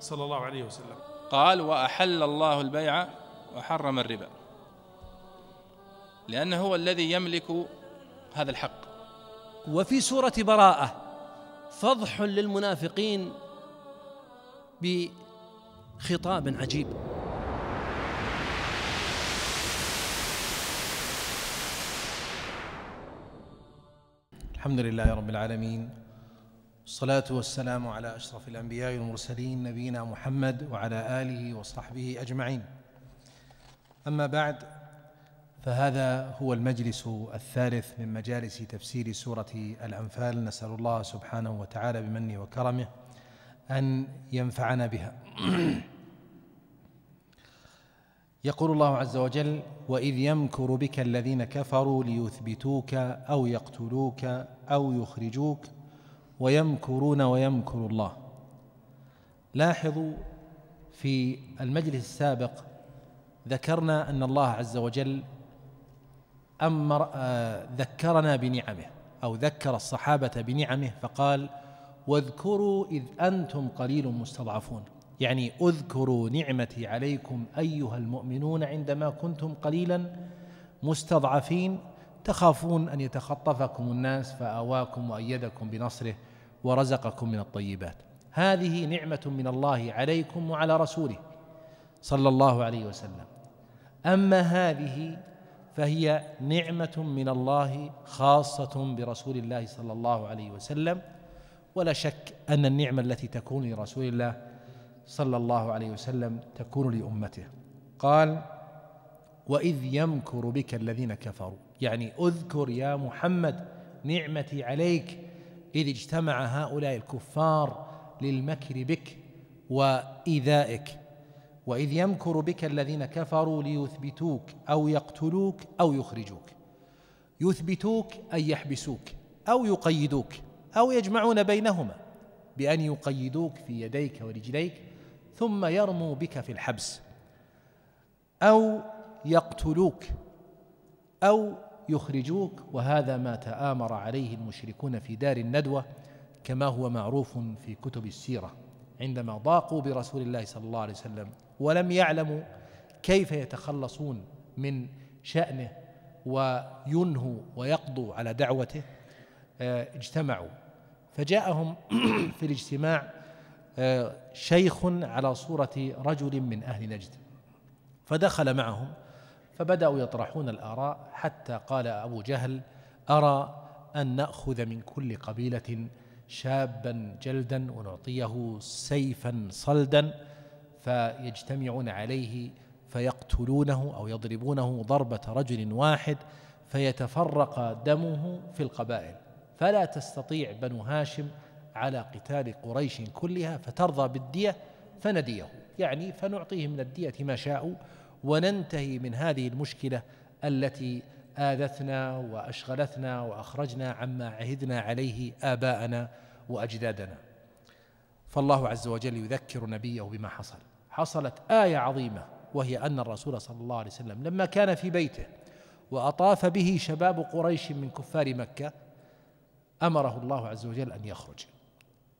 صلى الله عليه وسلم قال وأحل الله البيع وحرم الربا لأنه هو الذي يملك هذا الحق وفي سورة براءة فضح للمنافقين بخطاب عجيب الحمد لله رب العالمين والصلاة والسلام على أشرف الأنبياء والمرسلين نبينا محمد وعلى آله وصحبه أجمعين أما بعد فهذا هو المجلس الثالث من مجالس تفسير سورة الأنفال نسأل الله سبحانه وتعالى بمنه وكرمه أن ينفعنا بها يقول الله عز وجل واذ يمكر بك الذين كفروا ليثبتوك او يقتلوك او يخرجوك ويمكرون ويمكر الله لاحظوا في المجلس السابق ذكرنا ان الله عز وجل امر آه، ذكرنا بنعمه او ذكر الصحابه بنعمه فقال واذكروا اذ انتم قليل مستضعفون يعني اذكروا نعمتي عليكم ايها المؤمنون عندما كنتم قليلا مستضعفين تخافون ان يتخطفكم الناس فاواكم وايدكم بنصره ورزقكم من الطيبات هذه نعمه من الله عليكم وعلى رسوله صلى الله عليه وسلم اما هذه فهي نعمه من الله خاصه برسول الله صلى الله عليه وسلم ولا شك ان النعمه التي تكون لرسول الله صلى الله عليه وسلم تكون لامته قال واذ يمكر بك الذين كفروا يعني اذكر يا محمد نعمتي عليك إذ اجتمع هؤلاء الكفار للمكر بك وإيذائك وإذ يمكر بك الذين كفروا ليثبتوك أو يقتلوك أو يخرجوك يثبتوك أي يحبسوك أو يقيدوك أو يجمعون بينهما بأن يقيدوك في يديك ورجليك ثم يرموا بك في الحبس أو يقتلوك أو يخرجوك وهذا ما تآمر عليه المشركون في دار الندوة كما هو معروف في كتب السيرة عندما ضاقوا برسول الله صلى الله عليه وسلم ولم يعلموا كيف يتخلصون من شأنه وينهوا ويقضوا على دعوته آه، اجتمعوا فجاءهم في الاجتماع آه، شيخ على صورة رجل من أهل نجد فدخل معهم فبداوا يطرحون الاراء حتى قال ابو جهل ارى ان ناخذ من كل قبيله شابا جلدا ونعطيه سيفا صلدا فيجتمعون عليه فيقتلونه او يضربونه ضربه رجل واحد فيتفرق دمه في القبائل فلا تستطيع بنو هاشم على قتال قريش كلها فترضى بالديه فنديه يعني فنعطيهم من الديه ما شاءوا وننتهي من هذه المشكله التي آذتنا وأشغلتنا وأخرجنا عما عهدنا عليه آباءنا وأجدادنا فالله عز وجل يذكر نبيه بما حصل حصلت آية عظيمة وهي أن الرسول صلى الله عليه وسلم لما كان في بيته وأطاف به شباب قريش من كفار مكة أمره الله عز وجل أن يخرج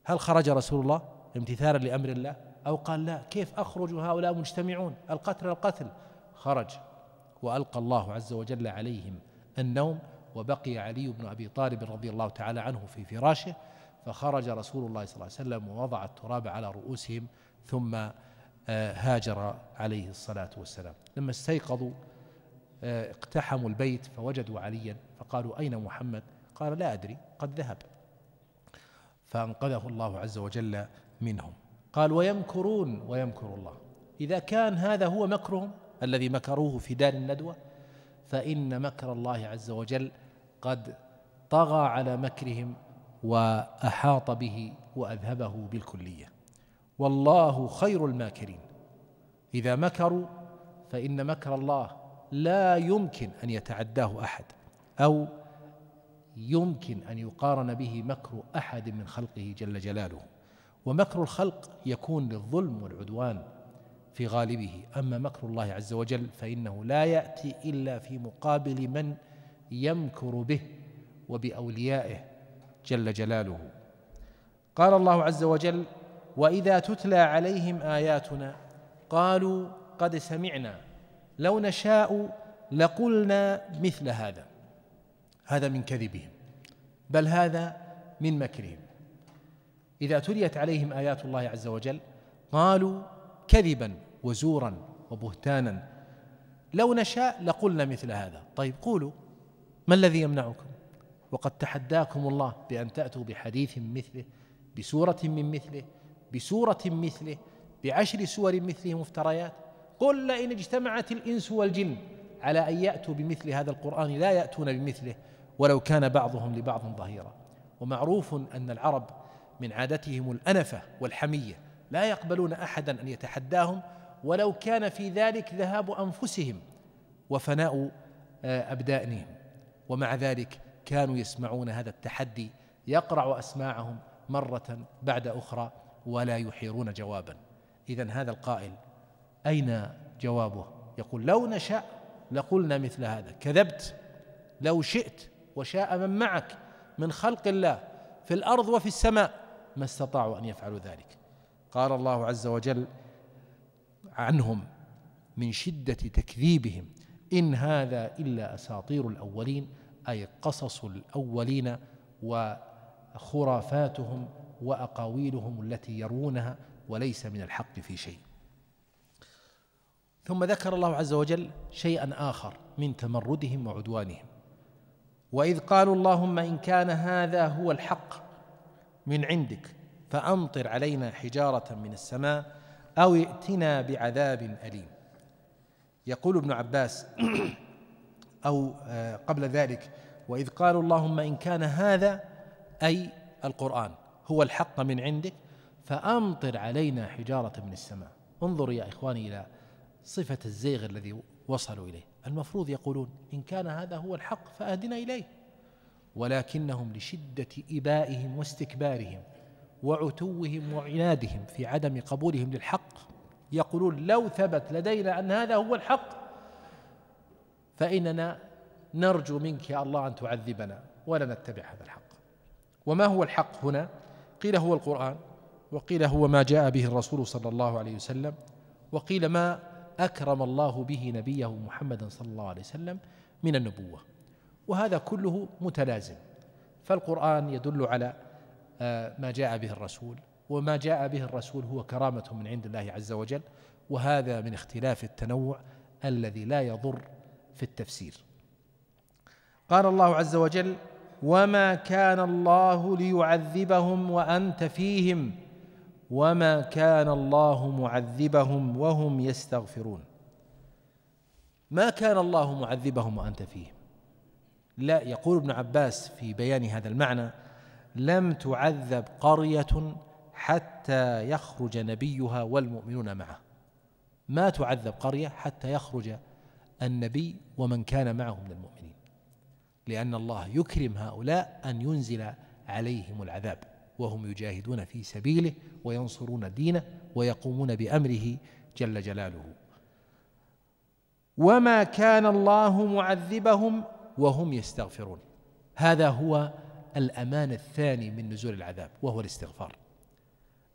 هل خرج رسول الله امتثالا لأمر الله أو قال لا كيف أخرج هؤلاء مجتمعون القتل القتل خرج وألقى الله عز وجل عليهم النوم وبقي علي بن أبي طالب رضي الله تعالى عنه في فراشه فخرج رسول الله صلى الله عليه وسلم ووضع التراب على رؤوسهم ثم آه، هاجر عليه الصلاة والسلام لما استيقظوا آه، اقتحموا البيت فوجدوا عليا فقالوا أين محمد قال لا أدري قد ذهب فأنقذه الله عز وجل منهم قال ويمكرون ويمكر الله إذا كان هذا هو مكرهم الذي مكروه في دار الندوة فإن مكر الله عز وجل قد طغى على مكرهم وأحاط به وأذهبه بالكلية والله خير الماكرين إذا مكروا فإن مكر الله لا يمكن أن يتعداه أحد أو يمكن أن يقارن به مكر أحد من خلقه جل جلاله ومكر الخلق يكون للظلم والعدوان في غالبه اما مكر الله عز وجل فانه لا ياتي الا في مقابل من يمكر به وباوليائه جل جلاله قال الله عز وجل واذا تتلى عليهم اياتنا قالوا قد سمعنا لو نشاء لقلنا مثل هذا هذا من كذبهم بل هذا من مكرهم إذا تليت عليهم آيات الله عز وجل قالوا كذبا وزورا وبهتانا لو نشاء لقلنا مثل هذا طيب قولوا ما الذي يمنعكم وقد تحداكم الله بأن تأتوا بحديث مثله بسورة من مثله بسورة مثله بعشر سور مثله مفتريات قل لئن اجتمعت الإنس والجن على أن يأتوا بمثل هذا القرآن لا يأتون بمثله ولو كان بعضهم لبعض ظهيرا ومعروف أن العرب من عادتهم الأنفة والحمية لا يقبلون أحدا أن يتحداهم ولو كان في ذلك ذهاب أنفسهم وفناء آه، أبدانهم ومع ذلك كانوا يسمعون هذا التحدي يقرع أسماعهم مرة بعد أخرى ولا يحيرون جوابا إذا هذا القائل أين جوابه يقول لو نشاء لقلنا مثل هذا كذبت لو شئت وشاء من معك من خلق الله في الارض وفي السماء ما استطاعوا أن يفعلوا ذلك قال الله عز وجل عنهم من شدة تكذيبهم إن هذا إلا أساطير الأولين أي قصص الأولين وخرافاتهم وأقاويلهم التي يروونها وليس من الحق في شيء ثم ذكر الله عز وجل شيئا آخر من تمردهم وعدوانهم وإذ قالوا اللهم إن كان هذا هو الحق من عندك فأمطر علينا حجارة من السماء أو ائتنا بعذاب أليم يقول ابن عباس أو آه، قبل ذلك وإذ قالوا اللهم إن كان هذا أي القرآن هو الحق من عندك فأمطر علينا حجارة من السماء انظر يا إخواني إلى صفة الزيغ الذي وصلوا إليه المفروض يقولون إن كان هذا هو الحق فأهدنا إليه ولكنهم لشدة إبائهم واستكبارهم وعتوهم وعنادهم في عدم قبولهم للحق يقولون لو ثبت لدينا أن هذا هو الحق فإننا نرجو منك يا الله أن تعذبنا ولا نتبع هذا الحق وما هو الحق هنا قيل هو القرآن وقيل هو ما جاء به الرسول صلى الله عليه وسلم وقيل ما أكرم الله به نبيه محمدا صلى الله عليه وسلم من النبوة وهذا كله متلازم فالقرآن يدل على آه، ما جاء به الرسول وما جاء به الرسول هو كرامة من عند الله عز وجل وهذا من اختلاف التنوع الذي لا يضر في التفسير قال الله عز وجل وما كان الله ليعذبهم وانت فيهم وما كان الله معذبهم وهم يستغفرون ما كان الله معذبهم وانت فيهم لا يقول ابن عباس في بيان هذا المعنى لم تعذب قرية حتى يخرج نبيها والمؤمنون معه ما تعذب قرية حتى يخرج النبي ومن كان معه من المؤمنين لأن الله يكرم هؤلاء أن ينزل عليهم العذاب وهم يجاهدون في سبيله وينصرون دينه ويقومون بأمره جل جلاله وما كان الله معذبهم وهم يستغفرون هذا هو الامان الثاني من نزول العذاب وهو الاستغفار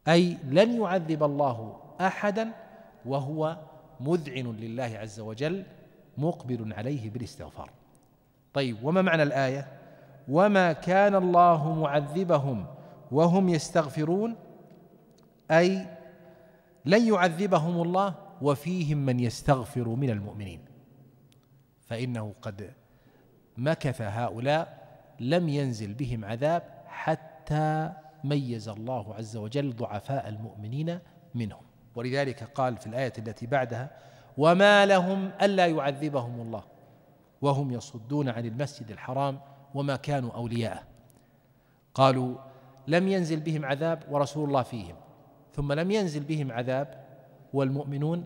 اي لن يعذب الله احدا وهو مذعن لله عز وجل مقبل عليه بالاستغفار طيب وما معنى الايه وما كان الله معذبهم وهم يستغفرون اي لن يعذبهم الله وفيهم من يستغفر من المؤمنين فانه قد مكث هؤلاء لم ينزل بهم عذاب حتى ميز الله عز وجل ضعفاء المؤمنين منهم ولذلك قال في الآية التي بعدها وما لهم ألا يعذبهم الله وهم يصدون عن المسجد الحرام وما كانوا أولياءه قالوا لم ينزل بهم عذاب ورسول الله فيهم ثم لم ينزل بهم عذاب والمؤمنون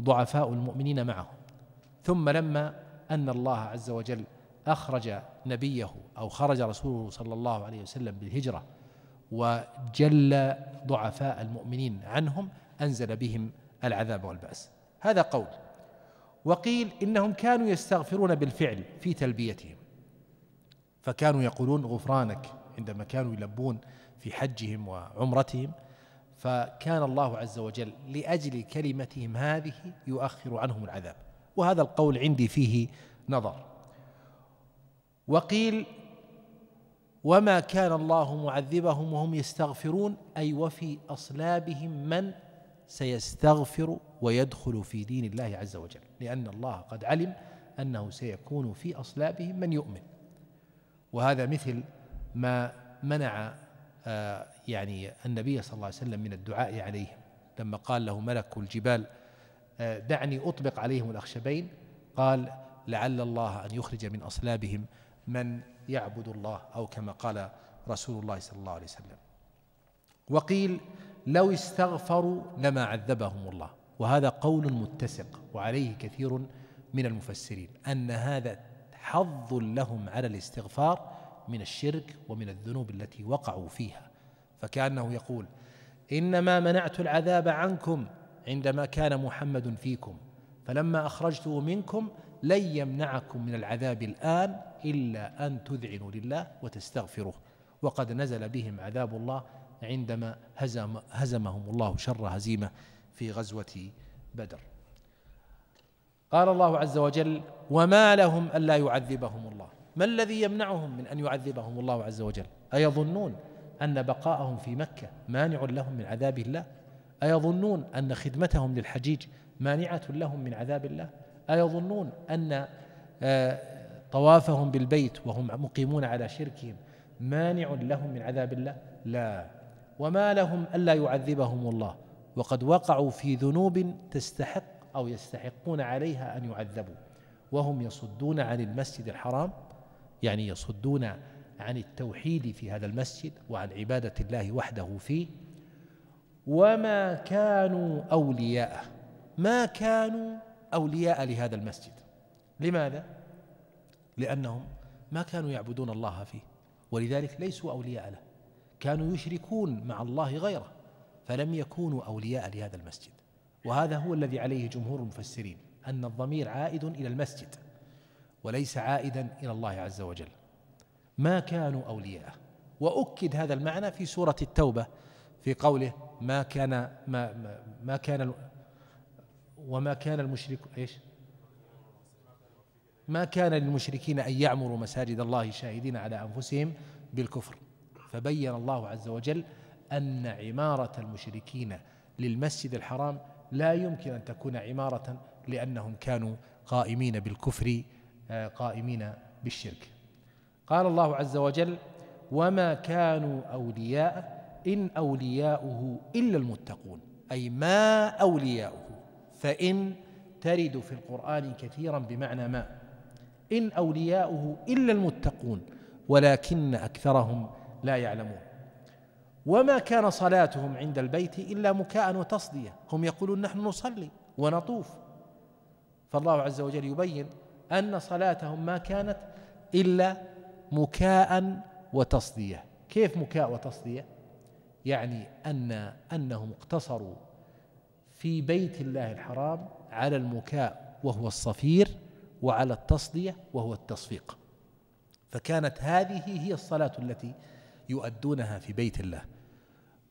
ضعفاء المؤمنين معهم ثم لما أن الله عز وجل أخرج نبيه أو خرج رسوله صلى الله عليه وسلم بالهجرة وجل ضعفاء المؤمنين عنهم أنزل بهم العذاب والبأس هذا قول وقيل إنهم كانوا يستغفرون بالفعل في تلبيتهم فكانوا يقولون غفرانك عندما كانوا يلبون في حجهم وعمرتهم فكان الله عز وجل لأجل كلمتهم هذه يؤخر عنهم العذاب وهذا القول عندي فيه نظر وقيل وما كان الله معذبهم وهم يستغفرون أي وفي أصلابهم من سيستغفر ويدخل في دين الله عز وجل لأن الله قد علم أنه سيكون في أصلابهم من يؤمن وهذا مثل ما منع آه، يعني النبي صلى الله عليه وسلم من الدعاء عليهم لما قال له ملك الجبال آه، دعني أطبق عليهم الأخشبين قال لعل الله أن يخرج من أصلابهم من يعبد الله أو كما قال رسول الله صلى الله عليه وسلم وقيل لو استغفروا لما عذبهم الله وهذا قول متسق وعليه كثير من المفسرين أن هذا حظ لهم على الاستغفار من الشرك ومن الذنوب التي وقعوا فيها فكأنه يقول إنما منعت العذاب عنكم عندما كان محمد فيكم فلما أخرجته منكم لن يمنعكم من العذاب الآن إلا أن تذعنوا لله وتستغفروه وقد نزل بهم عذاب الله عندما هزم هزمهم الله شر هزيمة في غزوة بدر قال الله عز وجل وما لهم ألا يعذبهم الله ما الذي يمنعهم من أن يعذبهم الله عز وجل أيظنون أن بقاءهم في مكة مانع لهم من عذاب الله أيظنون أن خدمتهم للحجيج مانعة لهم من عذاب الله أيظنون أن آه، طوافهم بالبيت وهم مقيمون على شركهم مانع لهم من عذاب الله لا وما لهم ألا يعذبهم الله وقد وقعوا في ذنوب تستحق أو يستحقون عليها أن يعذبوا وهم يصدون عن المسجد الحرام يعني يصدون عن التوحيد في هذا المسجد وعن عبادة الله وحده فيه وما كانوا أولياءه ما كانوا أولياء لهذا المسجد لماذا؟ لأنهم ما كانوا يعبدون الله فيه ولذلك ليسوا أولياء له كانوا يشركون مع الله غيره فلم يكونوا أولياء لهذا المسجد وهذا هو الذي عليه جمهور المفسرين أن الضمير عائد إلى المسجد وليس عائدا إلى الله عز وجل ما كانوا أولياءه وأكد هذا المعنى في سورة التوبة في قوله ما كان ما ما كان وما كان المشرك ايش ما كان للمشركين ان يعمروا مساجد الله شاهدين على انفسهم بالكفر فبين الله عز وجل ان عماره المشركين للمسجد الحرام لا يمكن ان تكون عماره لانهم كانوا قائمين بالكفر آه، قائمين بالشرك قال الله عز وجل وما كانوا اولياء ان اولياؤه الا المتقون اي ما اولياؤه فإن ترد في القرآن كثيرا بمعنى ما إن أولياؤه إلا المتقون ولكن أكثرهم لا يعلمون وما كان صلاتهم عند البيت إلا مكاء وتصدية هم يقولون نحن نصلي ونطوف فالله عز وجل يبين أن صلاتهم ما كانت إلا مكاء وتصدية كيف مكاء وتصدية؟ يعني أن أنهم اقتصروا في بيت الله الحرام على المكاء وهو الصفير وعلى التصدية وهو التصفيق فكانت هذه هي الصلاة التي يؤدونها في بيت الله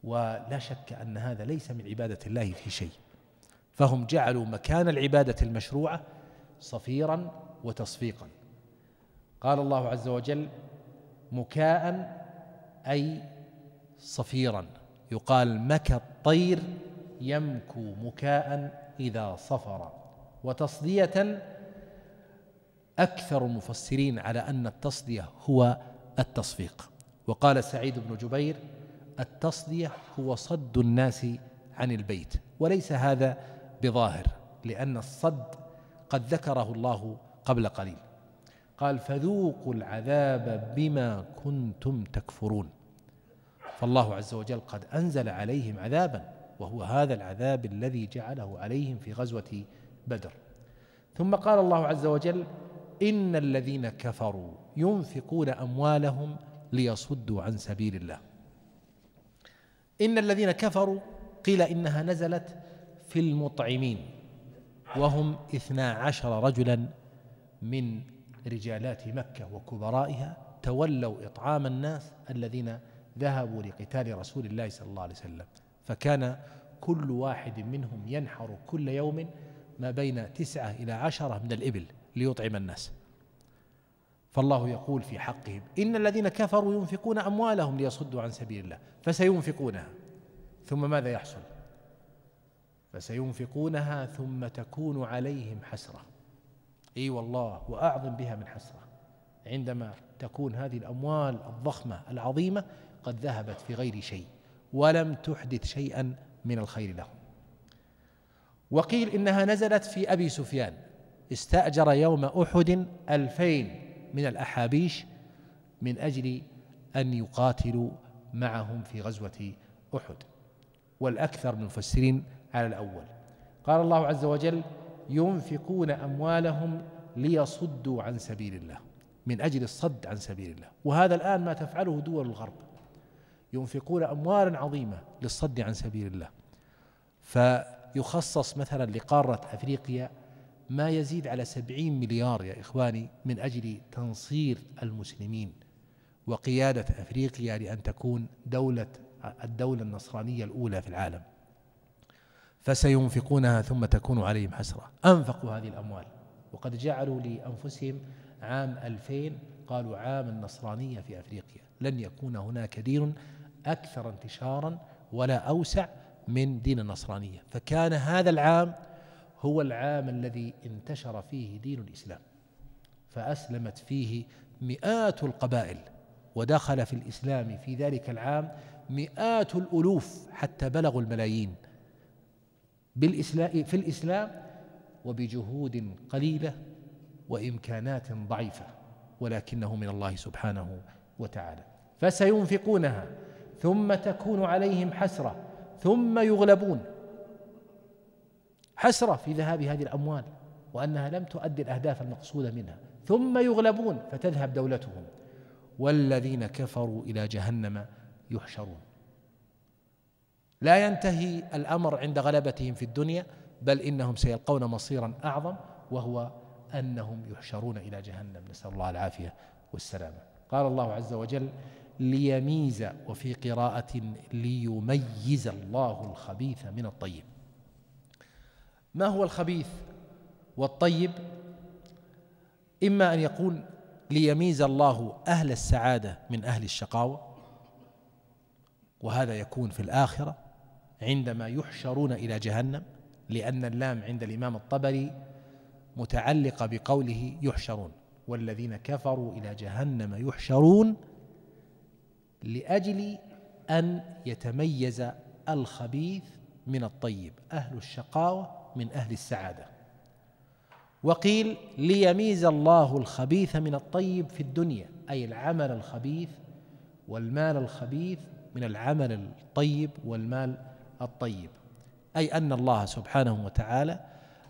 ولا شك أن هذا ليس من عبادة الله في شيء فهم جعلوا مكان العبادة المشروعة صفيرا وتصفيقا قال الله عز وجل مكاء أي صفيرا يقال مكى الطير يمكو مكاء إذا صفر وتصدية أكثر المفسرين على أن التصدية هو التصفيق وقال سعيد بن جبير التصدية هو صد الناس عن البيت وليس هذا بظاهر لأن الصد قد ذكره الله قبل قليل قال فذوقوا العذاب بما كنتم تكفرون فالله عز وجل قد أنزل عليهم عذابا وهو هذا العذاب الذي جعله عليهم في غزوة بدر ثم قال الله عز وجل إن الذين كفروا ينفقون أموالهم ليصدوا عن سبيل الله إن الذين كفروا قيل إنها نزلت في المطعمين وهم اثنا عشر رجلا من رجالات مكة وكبرائها تولوا إطعام الناس الذين ذهبوا لقتال رسول الله صلى الله عليه وسلم فكان كل واحد منهم ينحر كل يوم ما بين تسعة إلى عشرة من الإبل ليطعم الناس فالله يقول في حقهم إن الذين كفروا ينفقون أموالهم ليصدوا عن سبيل الله فسينفقونها ثم ماذا يحصل فسينفقونها ثم تكون عليهم حسرة اي أيوة والله وأعظم بها من حسرة عندما تكون هذه الأموال الضخمة العظيمة قد ذهبت في غير شيء ولم تحدث شيئا من الخير له وقيل إنها نزلت في أبي سفيان استأجر يوم أحد ألفين من الأحابيش من أجل أن يقاتلوا معهم في غزوة أحد والأكثر من المفسرين على الأول قال الله عز وجل ينفقون أموالهم ليصدوا عن سبيل الله من أجل الصد عن سبيل الله وهذا الآن ما تفعله دول الغرب ينفقون أموالا عظيمة للصد عن سبيل الله فيخصص مثلا لقارة أفريقيا ما يزيد على سبعين مليار يا إخواني من أجل تنصير المسلمين وقيادة أفريقيا لأن تكون دولة الدولة النصرانية الأولى في العالم فسينفقونها ثم تكون عليهم حسرة أنفقوا هذه الأموال وقد جعلوا لأنفسهم عام 2000 قالوا عام النصرانية في أفريقيا لن يكون هناك دين أكثر انتشارا ولا أوسع من دين النصرانية فكان هذا العام هو العام الذي انتشر فيه دين الإسلام فأسلمت فيه مئات القبائل ودخل في الإسلام في ذلك العام مئات الألوف حتى بلغوا الملايين بالإسلام في الإسلام وبجهود قليلة وإمكانات ضعيفة ولكنه من الله سبحانه وتعالى فسينفقونها ثم تكون عليهم حسره ثم يغلبون حسره في ذهاب هذه الاموال وانها لم تؤدي الاهداف المقصوده منها ثم يغلبون فتذهب دولتهم والذين كفروا الى جهنم يحشرون لا ينتهي الامر عند غلبتهم في الدنيا بل انهم سيلقون مصيرا اعظم وهو انهم يحشرون الى جهنم نسال الله العافيه والسلامه قال الله عز وجل ليميز وفي قراءة ليميز الله الخبيث من الطيب ما هو الخبيث والطيب إما أن يقول ليميز الله أهل السعادة من أهل الشقاوة وهذا يكون في الآخرة عندما يحشرون إلى جهنم لأن اللام عند الإمام الطبري متعلقة بقوله يحشرون والذين كفروا إلى جهنم يحشرون لاجل ان يتميز الخبيث من الطيب اهل الشقاوه من اهل السعاده وقيل ليميز الله الخبيث من الطيب في الدنيا اي العمل الخبيث والمال الخبيث من العمل الطيب والمال الطيب اي ان الله سبحانه وتعالى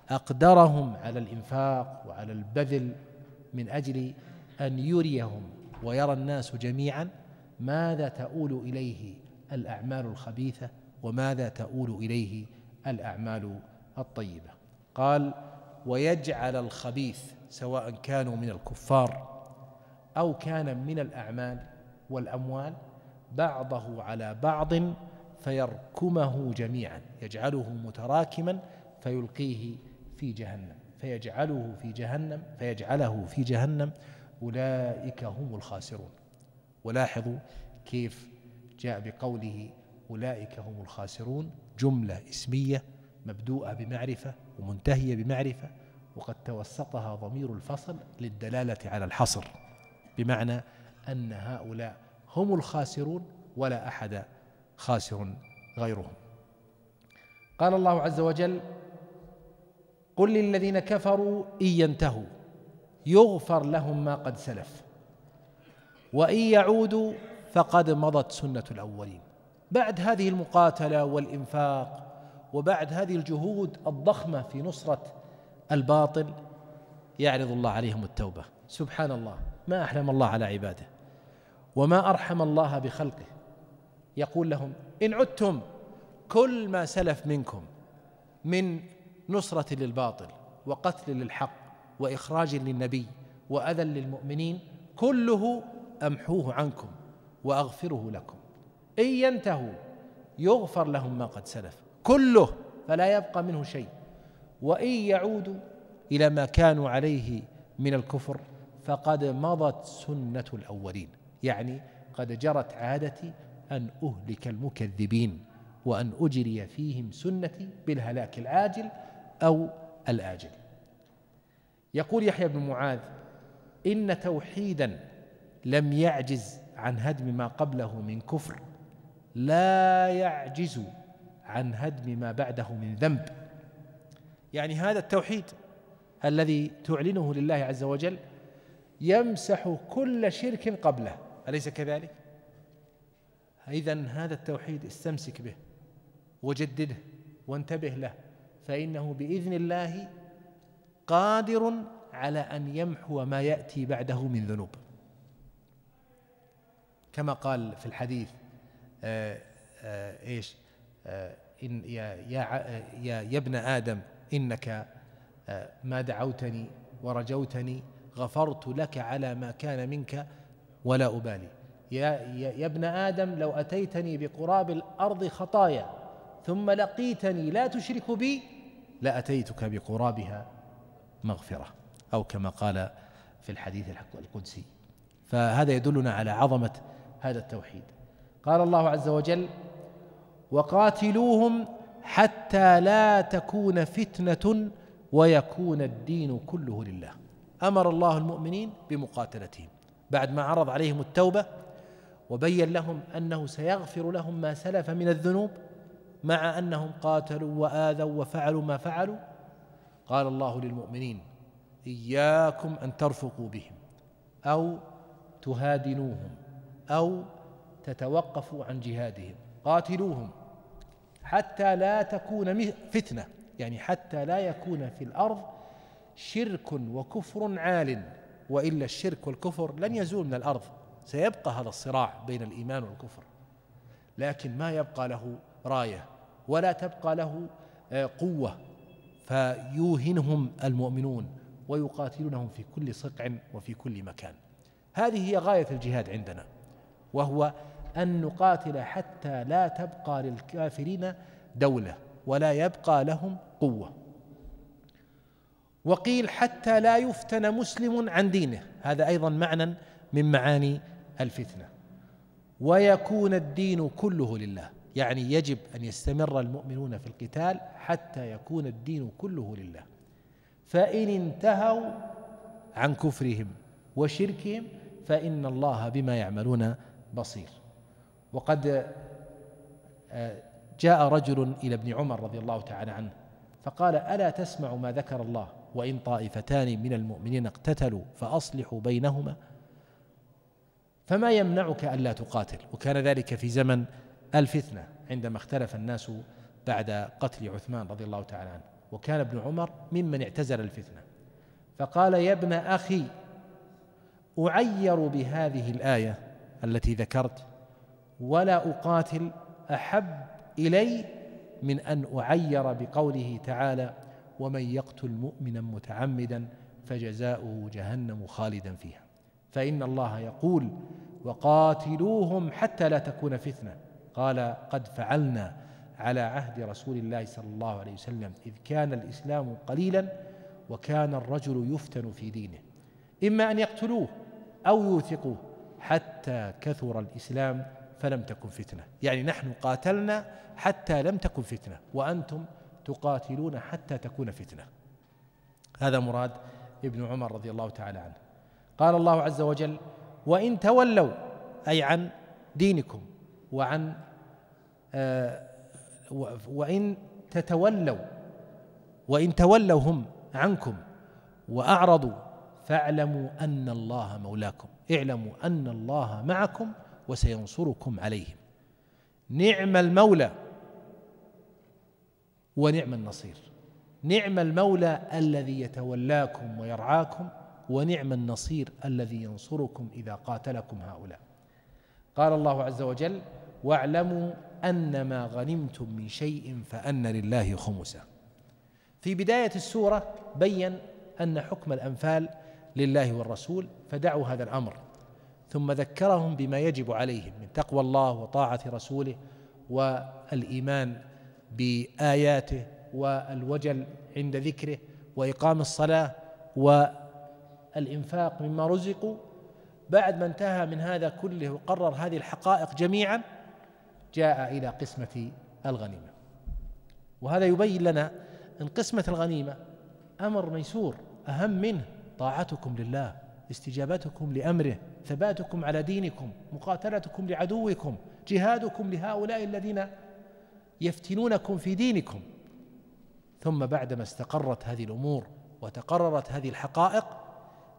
اقدرهم على الانفاق وعلى البذل من اجل ان يريهم ويرى الناس جميعا ماذا تؤول إليه الأعمال الخبيثة وماذا تؤول إليه الأعمال الطيبة قال ويجعل الخبيث سواء كانوا من الكفار أو كان من الأعمال والأموال بعضه على بعض فيركمه جميعا يجعله متراكما فيلقيه في جهنم فيجعله في جهنم فيجعله في جهنم أولئك هم الخاسرون ولاحظوا كيف جاء بقوله أولئك هم الخاسرون جملة اسمية مبدوءة بمعرفة ومنتهية بمعرفة وقد توسطها ضمير الفصل للدلالة على الحصر بمعنى أن هؤلاء هم الخاسرون ولا أحد خاسر غيرهم قال الله عز وجل قل للذين كفروا إن ينتهوا يغفر لهم ما قد سلف وإن يعودوا فقد مضت سنة الأولين بعد هذه المقاتلة والإنفاق وبعد هذه الجهود الضخمة في نصرة الباطل يعرض الله عليهم التوبة سبحان الله ما أحلم الله على عباده وما أرحم الله بخلقه يقول لهم إن عدتم كل ما سلف منكم من نصرة للباطل وقتل للحق وإخراج للنبي وأذى للمؤمنين كله أمحوه عنكم وأغفره لكم إن ينتهوا يغفر لهم ما قد سلف كله فلا يبقى منه شيء وإن يعودوا إلى ما كانوا عليه من الكفر فقد مضت سنة الأولين يعني قد جرت عادتي أن أهلك المكذبين وأن أجري فيهم سنتي بالهلاك العاجل أو الآجل يقول يحيى بن معاذ إن توحيدا لم يعجز عن هدم ما قبله من كفر لا يعجز عن هدم ما بعده من ذنب يعني هذا التوحيد الذي تعلنه لله عز وجل يمسح كل شرك قبله أليس كذلك؟ إذا هذا التوحيد استمسك به وجدده وانتبه له فإنه بإذن الله قادر على أن يمحو ما يأتي بعده من ذنوب كما قال في الحديث آه، آه، ايش آه، إن يا يا يا, يا ابن ادم انك ما دعوتني ورجوتني غفرت لك على ما كان منك ولا ابالي يا يا ابن ادم لو اتيتني بقراب الارض خطايا ثم لقيتني لا تشرك بي لاتيتك بقرابها مغفره او كما قال في الحديث القدسي فهذا يدلنا على عظمه هذا التوحيد قال الله عز وجل وقاتلوهم حتى لا تكون فتنه ويكون الدين كله لله امر الله المؤمنين بمقاتلتهم بعد ما عرض عليهم التوبه وبين لهم انه سيغفر لهم ما سلف من الذنوب مع انهم قاتلوا واذوا وفعلوا ما فعلوا قال الله للمؤمنين اياكم ان ترفقوا بهم او تهادنوهم أو تتوقفوا عن جهادهم قاتلوهم حتى لا تكون فتنة يعني حتى لا يكون في الأرض شرك وكفر عال وإلا الشرك والكفر لن يزول من الأرض سيبقى هذا الصراع بين الإيمان والكفر لكن ما يبقى له راية ولا تبقى له آه، قوة فيوهنهم المؤمنون ويقاتلونهم في كل صقع وفي كل مكان هذه هي غاية الجهاد عندنا وهو أن نقاتل حتى لا تبقى للكافرين دولة ولا يبقى لهم قوة وقيل حتى لا يفتن مسلم عن دينه هذا أيضا معنى من معاني الفتنة ويكون الدين كله لله يعني يجب أن يستمر المؤمنون في القتال حتى يكون الدين كله لله فإن انتهوا عن كفرهم وشركهم فإن الله بما يعملون بصير وقد آه، جاء رجل إلى ابن عمر رضي الله تعالى عنه فقال ألا تسمع ما ذكر الله وإن طائفتان من المؤمنين اقتتلوا فأصلحوا بينهما فما يمنعك ألا تقاتل وكان ذلك في زمن الفتنة عندما اختلف الناس بعد قتل عثمان رضي الله تعالى عنه وكان ابن عمر ممن اعتزل الفتنة فقال يا ابن أخي أعير بهذه الآية التي ذكرت ولا أقاتل أحب إلي من أن أعير بقوله تعالى ومن يقتل مؤمنا متعمدا فجزاؤه جهنم خالدا فيها فإن الله يقول وقاتلوهم حتى لا تكون فتنة قال قد فعلنا على عهد رسول الله صلى الله عليه وسلم إذ كان الإسلام قليلا وكان الرجل يفتن في دينه إما أن يقتلوه أو يوثقوه حتى كثر الإسلام فلم تكن فتنة يعني نحن قاتلنا حتى لم تكن فتنة وأنتم تقاتلون حتى تكون فتنة هذا مراد ابن عمر رضي الله تعالى عنه قال الله عز وجل وإن تولوا أي عن دينكم وعن آه، وإن تتولوا وإن تولوا هم عنكم وأعرضوا فاعلموا أن الله مولاكم اعلموا أن الله معكم وسينصركم عليهم نعم المولى ونعم النصير نعم المولى الذي يتولاكم ويرعاكم ونعم النصير الذي ينصركم إذا قاتلكم هؤلاء قال الله عز وجل واعلموا أن ما غنمتم من شيء فأن لله خمسه في بداية السورة بين أن حكم الأنفال لله والرسول فدعوا هذا الامر ثم ذكرهم بما يجب عليهم من تقوى الله وطاعه رسوله والايمان باياته والوجل عند ذكره واقام الصلاه والانفاق مما رزقوا بعد ما انتهى من هذا كله وقرر هذه الحقائق جميعا جاء الى قسمه الغنيمه وهذا يبين لنا ان قسمه الغنيمه امر ميسور اهم منه طاعتكم لله استجابتكم لامره ثباتكم على دينكم مقاتلتكم لعدوكم جهادكم لهؤلاء الذين يفتنونكم في دينكم ثم بعدما استقرت هذه الامور وتقررت هذه الحقائق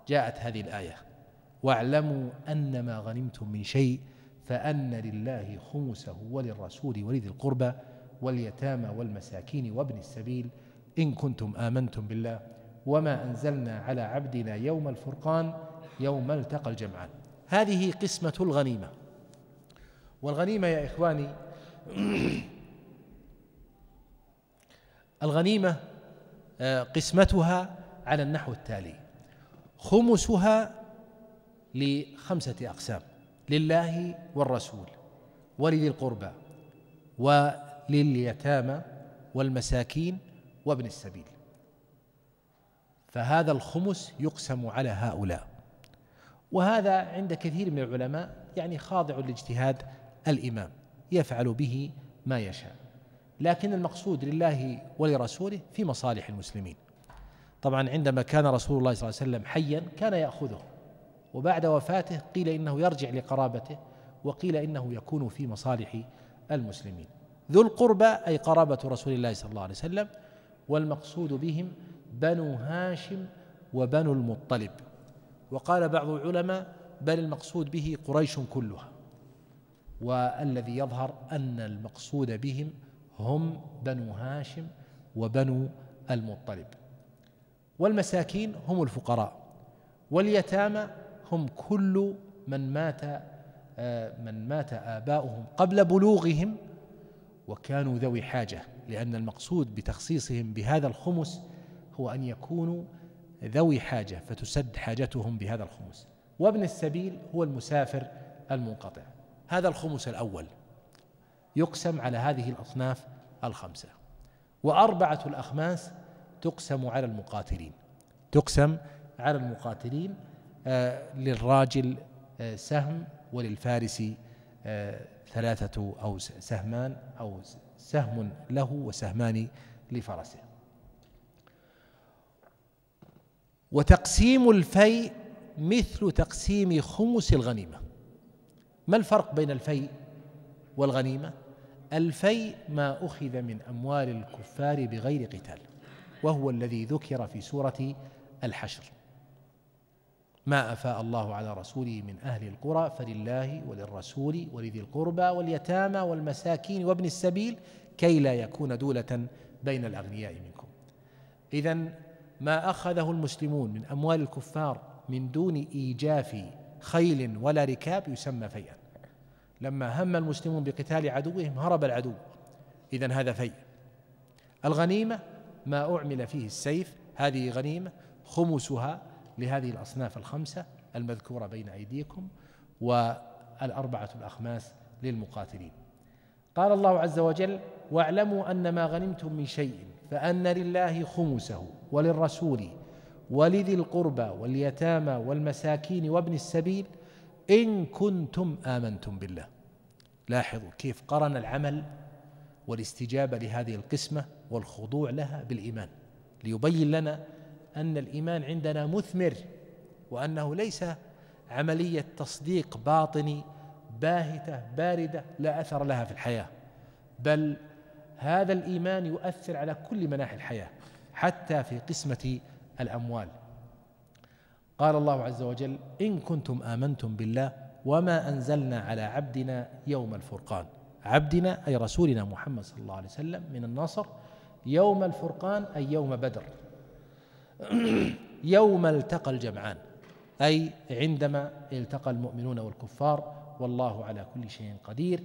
جاءت هذه الايه واعلموا ان ما غنمتم من شيء فان لله خمسه وللرسول ولذي القربى واليتامى والمساكين وابن السبيل ان كنتم امنتم بالله وما أنزلنا على عبدنا يوم الفرقان يوم التقى الجمعان هذه قسمة الغنيمة والغنيمة يا إخواني الغنيمة آه، قسمتها على النحو التالي خمسها لخمسة أقسام لله والرسول ولذي القربى ولليتامى والمساكين وابن السبيل فهذا الخمس يقسم على هؤلاء وهذا عند كثير من العلماء يعني خاضع لاجتهاد الامام يفعل به ما يشاء لكن المقصود لله ولرسوله في مصالح المسلمين طبعا عندما كان رسول الله صلى الله عليه وسلم حيا كان ياخذه وبعد وفاته قيل انه يرجع لقرابته وقيل انه يكون في مصالح المسلمين ذو القربى اي قرابه رسول الله صلى الله عليه وسلم والمقصود بهم بنو هاشم وبنو المطلب وقال بعض العلماء بل المقصود به قريش كلها والذي يظهر أن المقصود بهم هم بنو هاشم وبنو المطلب والمساكين هم الفقراء واليتامى هم كل من مات آه، من مات آباؤهم قبل بلوغهم وكانوا ذوي حاجة لأن المقصود بتخصيصهم بهذا الخمس هو أن يكونوا ذوي حاجة فتسد حاجتهم بهذا الخمس وابن السبيل هو المسافر المنقطع هذا الخمس الأول يقسم على هذه الأصناف الخمسة وأربعة الأخماس تقسم على المقاتلين تقسم على المقاتلين آه، للراجل آه، سهم وللفارس آه، ثلاثة أو سهمان أو سهم له وسهمان لفرسه وتقسيم الفيء مثل تقسيم خمس الغنيمة ما الفرق بين الفيء والغنيمة الفيء ما أخذ من أموال الكفار بغير قتال وهو الذي ذكر في سورة الحشر ما أفاء الله على رسوله من أهل القرى فلله وللرسول ولذي القربى واليتامى والمساكين وابن السبيل كي لا يكون دولة بين الأغنياء منكم إذا ما اخذه المسلمون من اموال الكفار من دون ايجاف خيل ولا ركاب يسمى فيئا لما هم المسلمون بقتال عدوهم هرب العدو اذا هذا فيء الغنيمه ما اعمل فيه السيف هذه غنيمه خمسها لهذه الاصناف الخمسه المذكوره بين ايديكم والاربعه الاخماس للمقاتلين قال الله عز وجل واعلموا ان ما غنمتم من شيء فأن لله خمسه وللرسول ولذي القربى واليتامى والمساكين وابن السبيل إن كنتم آمنتم بالله لاحظوا كيف قرن العمل والاستجابة لهذه القسمة والخضوع لها بالإيمان ليبين لنا أن الإيمان عندنا مثمر وأنه ليس عملية تصديق باطني باهتة باردة لا أثر لها في الحياة بل هذا الايمان يؤثر على كل مناحي الحياه حتى في قسمه الاموال قال الله عز وجل ان كنتم امنتم بالله وما انزلنا على عبدنا يوم الفرقان عبدنا اي رسولنا محمد صلى الله عليه وسلم من النصر يوم الفرقان اي يوم بدر يوم التقى الجمعان اي عندما التقى المؤمنون والكفار والله على كل شيء قدير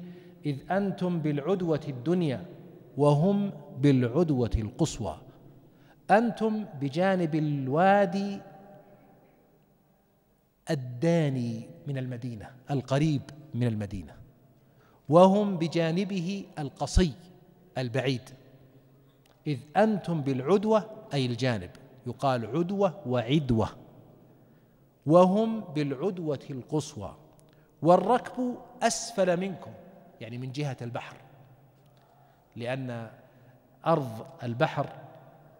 اذ انتم بالعدوه الدنيا وهم بالعدوة القصوى أنتم بجانب الوادي الداني من المدينة القريب من المدينة وهم بجانبه القصي البعيد إذ أنتم بالعدوة أي الجانب يقال عدوة وعدوة وهم بالعدوة القصوى والركب أسفل منكم يعني من جهة البحر لأن أرض البحر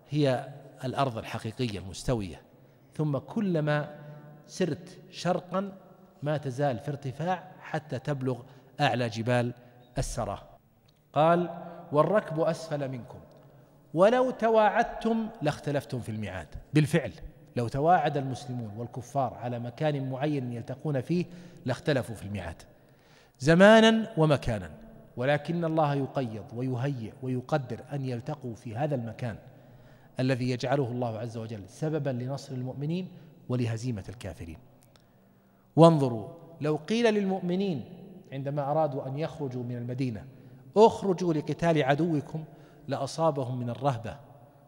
هي الأرض الحقيقية المستوية ثم كلما سرت شرقا ما تزال في ارتفاع حتى تبلغ أعلى جبال السراة قال والركب أسفل منكم ولو تواعدتم لاختلفتم في الميعاد بالفعل لو تواعد المسلمون والكفار على مكان معين يلتقون فيه لاختلفوا في الميعاد زمانا ومكانا ولكن الله يقيض ويهيئ ويقدر ان يلتقوا في هذا المكان الذي يجعله الله عز وجل سببا لنصر المؤمنين ولهزيمه الكافرين. وانظروا لو قيل للمؤمنين عندما ارادوا ان يخرجوا من المدينه اخرجوا لقتال عدوكم لاصابهم من الرهبه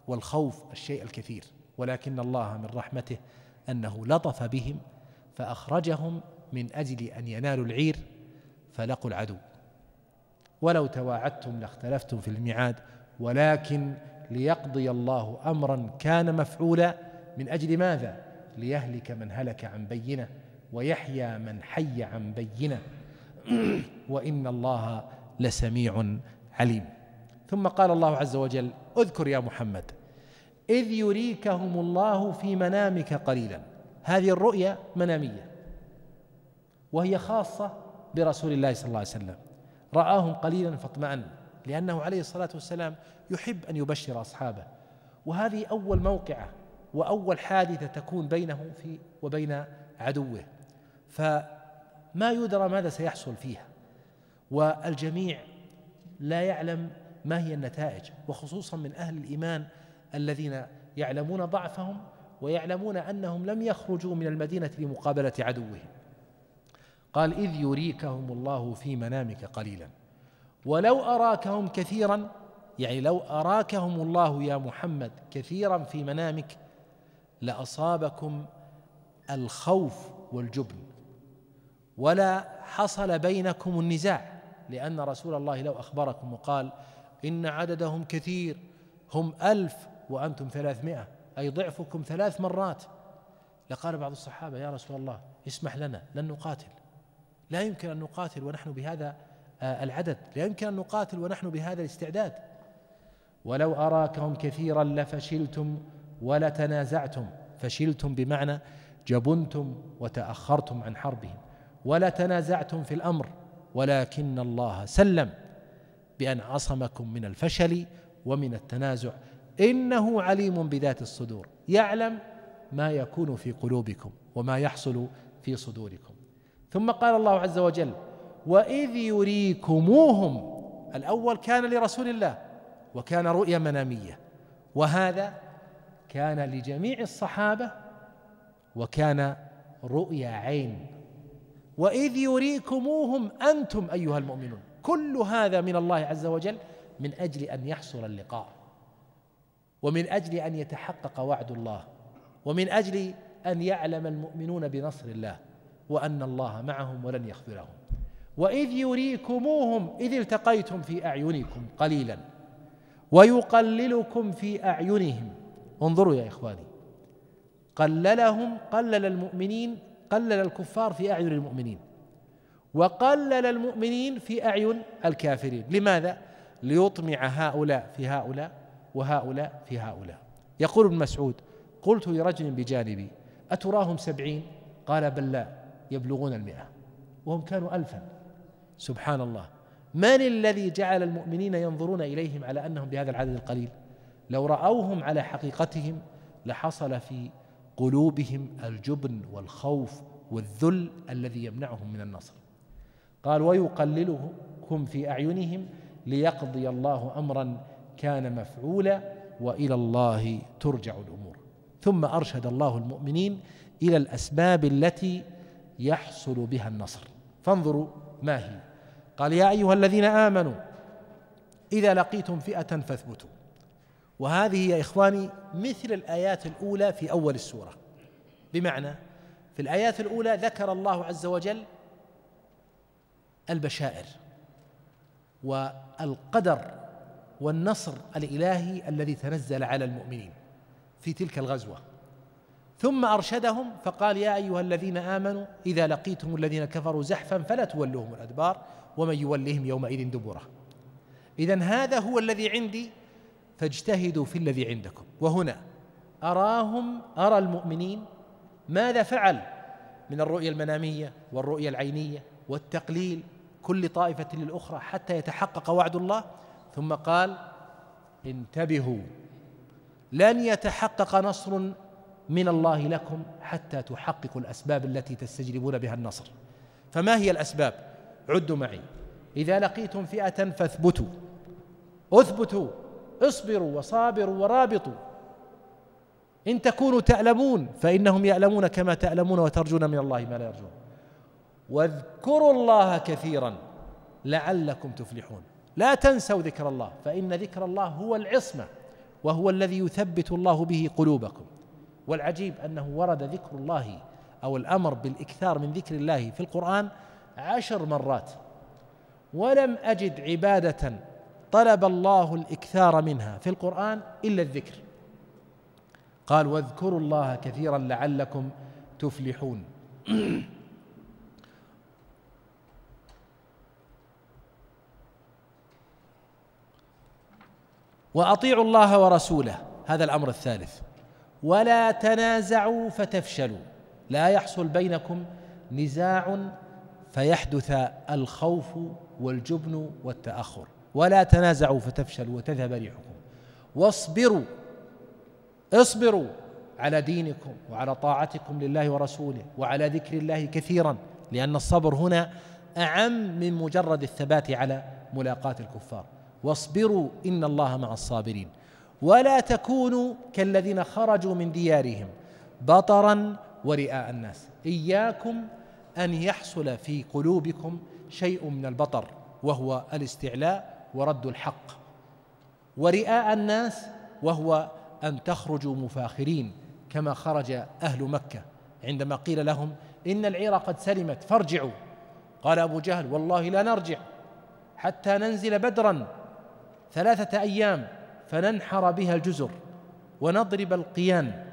والخوف الشيء الكثير ولكن الله من رحمته انه لطف بهم فاخرجهم من اجل ان ينالوا العير فلقوا العدو ولو تواعدتم لاختلفتم في الميعاد ولكن ليقضي الله امرا كان مفعولا من اجل ماذا؟ ليهلك من هلك عن بينه ويحيى من حي عن بينه وان الله لسميع عليم ثم قال الله عز وجل اذكر يا محمد اذ يريكهم الله في منامك قليلا هذه الرؤيا مناميه وهي خاصه برسول الله صلى الله عليه وسلم رآهم قليلا فاطمأن لأنه عليه الصلاة والسلام يحب أن يبشر أصحابه وهذه أول موقعة وأول حادثة تكون بينه في وبين عدوه فما يدرى ماذا سيحصل فيها والجميع لا يعلم ما هي النتائج وخصوصا من أهل الإيمان الذين يعلمون ضعفهم ويعلمون أنهم لم يخرجوا من المدينة لمقابلة عدوهم قال إذ يريكهم الله في منامك قليلا ولو أراكهم كثيرا يعني لو أراكهم الله يا محمد كثيرا في منامك لأصابكم الخوف والجبن ولا حصل بينكم النزاع لأن رسول الله لو أخبركم وقال إن عددهم كثير هم ألف وأنتم ثلاثمائة أي ضعفكم ثلاث مرات لقال بعض الصحابة يا رسول الله اسمح لنا لن نقاتل لا يمكن أن نقاتل ونحن بهذا آه، العدد لا يمكن أن نقاتل ونحن بهذا الاستعداد ولو أراكهم كثيرا لفشلتم ولتنازعتم فشلتم بمعنى جبنتم وتأخرتم عن حربهم ولتنازعتم في الأمر ولكن الله سلم بأن عصمكم من الفشل ومن التنازع إنه عليم بذات الصدور يعلم ما يكون في قلوبكم وما يحصل في صدوركم ثم قال الله عز وجل واذ يريكموهم الاول كان لرسول الله وكان رؤيا مناميه وهذا كان لجميع الصحابه وكان رؤيا عين واذ يريكموهم انتم ايها المؤمنون كل هذا من الله عز وجل من اجل ان يحصل اللقاء ومن اجل ان يتحقق وعد الله ومن اجل ان يعلم المؤمنون بنصر الله وأن الله معهم ولن يخذلهم وإذ يريكموهم إذ التقيتم في أعينكم قليلا ويقللكم في أعينهم انظروا يا إخواني قللهم قلل المؤمنين قلل الكفار في أعين المؤمنين وقلل المؤمنين في أعين الكافرين لماذا؟ ليطمع هؤلاء في هؤلاء وهؤلاء في هؤلاء يقول ابن مسعود قلت لرجل بجانبي أتراهم سبعين قال بل لا يبلغون المئة وهم كانوا ألفا سبحان الله من الذي جعل المؤمنين ينظرون إليهم على أنهم بهذا العدد القليل لو رأوهم على حقيقتهم لحصل في قلوبهم الجبن والخوف والذل الذي يمنعهم من النصر قال ويقللهم في أعينهم ليقضي الله أمرا كان مفعولا وإلى الله ترجع الأمور ثم أرشد الله المؤمنين إلى الأسباب التي يحصل بها النصر فانظروا ما هي قال يا ايها الذين امنوا اذا لقيتم فئه فاثبتوا وهذه يا اخواني مثل الايات الاولى في اول السوره بمعنى في الايات الاولى ذكر الله عز وجل البشائر والقدر والنصر الالهي الذي تنزل على المؤمنين في تلك الغزوه ثم ارشدهم فقال يا ايها الذين امنوا اذا لقيتم الذين كفروا زحفا فلا تولوهم الادبار ومن يولهم يومئذ دبره اذا هذا هو الذي عندي فاجتهدوا في الذي عندكم وهنا اراهم ارى المؤمنين ماذا فعل من الرؤيه المناميه والرؤيه العينيه والتقليل كل طائفه للاخرى حتى يتحقق وعد الله ثم قال انتبهوا لن يتحقق نصر من الله لكم حتى تحققوا الأسباب التي تستجلبون بها النصر فما هي الأسباب؟ عدوا معي إذا لقيتم فئة فاثبتوا اثبتوا اصبروا وصابروا ورابطوا إن تكونوا تعلمون فإنهم يعلمون كما تعلمون وترجون من الله ما لا يرجون واذكروا الله كثيرا لعلكم تفلحون لا تنسوا ذكر الله فإن ذكر الله هو العصمة وهو الذي يثبت الله به قلوبكم والعجيب أنه ورد ذكر الله أو الأمر بالإكثار من ذكر الله في القرآن عشر مرات ولم أجد عبادة طلب الله الإكثار منها في القرآن إلا الذكر قال واذكروا الله كثيرا لعلكم تفلحون واطيعوا الله ورسوله هذا الامر الثالث ولا تنازعوا فتفشلوا لا يحصل بينكم نزاع فيحدث الخوف والجبن والتاخر ولا تنازعوا فتفشلوا وتذهب ريحكم واصبروا اصبروا على دينكم وعلى طاعتكم لله ورسوله وعلى ذكر الله كثيرا لان الصبر هنا اعم من مجرد الثبات على ملاقاه الكفار واصبروا ان الله مع الصابرين ولا تكونوا كالذين خرجوا من ديارهم بطرا ورئاء الناس اياكم ان يحصل في قلوبكم شيء من البطر وهو الاستعلاء ورد الحق ورئاء الناس وهو ان تخرجوا مفاخرين كما خرج اهل مكه عندما قيل لهم ان العير قد سلمت فارجعوا قال ابو جهل والله لا نرجع حتى ننزل بدرا ثلاثه ايام فننحر بها الجزر ونضرب القيان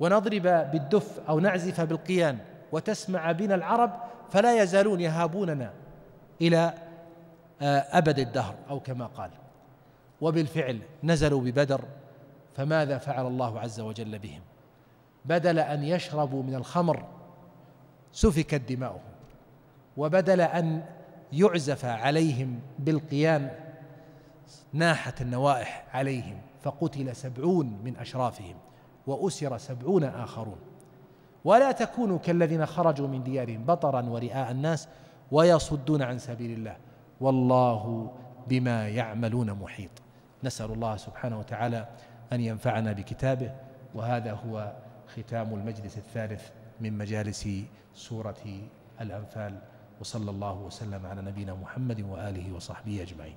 ونضرب بالدف أو نعزف بالقيان وتسمع بنا العرب فلا يزالون يهابوننا إلى آه، أبد الدهر أو كما قال وبالفعل نزلوا ببدر فماذا فعل الله عز وجل بهم بدل أن يشربوا من الخمر سفكت دماؤهم وبدل أن يعزف عليهم بالقيان ناحت النوائح عليهم فقتل سبعون من أشرافهم وأسر سبعون آخرون ولا تكونوا كالذين خرجوا من ديارهم بطرا ورئاء الناس ويصدون عن سبيل الله والله بما يعملون محيط نسأل الله سبحانه وتعالى أن ينفعنا بكتابه وهذا هو ختام المجلس الثالث من مجالس سورة الأنفال وصلى الله وسلم على نبينا محمد وآله وصحبه أجمعين